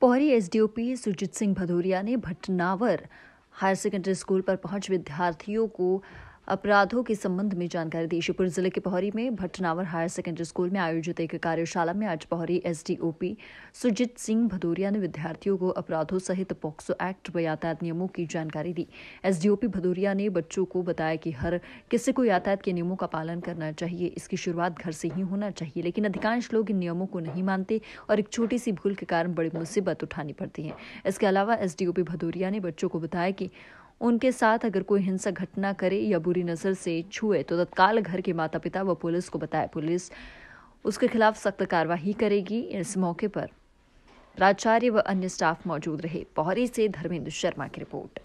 Pauri SDOP Sujeet Singh Bhadoria ने Bhatnawar higher secondary school पर पहुंच विद्यार्थियों को अपराधों के संबंध में जानकारी दी शिवपुर जिले के पहरी में भटनावर हायर सेकेंडरी स्कूल में आयोजित एक कार्यशाला में आज पोहरी एसडीओपी सुजीत सिंह भदौरिया ने विद्यार्थियों को अपराधों सहित पॉक्सो एक्ट व यातायात नियमों की जानकारी दी एसडीओपी भदौरिया ने बच्चों को बताया कि हर किसी को यातायात के नियमों का पालन करना चाहिए इसकी शुरुआत घर से ही होना चाहिए लेकिन अधिकांश लोग इन नियमों को नहीं मानते और एक छोटी सी भूल के कारण बड़ी मुसीबत उठानी पड़ती है इसके अलावा एसडीओपी भदौरिया ने बच्चों को बताया कि उनके साथ अगर कोई हिंसक घटना करे या बुरी नज़र से छुए तो तत्काल घर के माता पिता व पुलिस को बताए पुलिस उसके खिलाफ सख्त कार्रवाई करेगी इस मौके पर प्राचार्य व अन्य स्टाफ मौजूद रहे पौहरी से धर्मेंद्र शर्मा की रिपोर्ट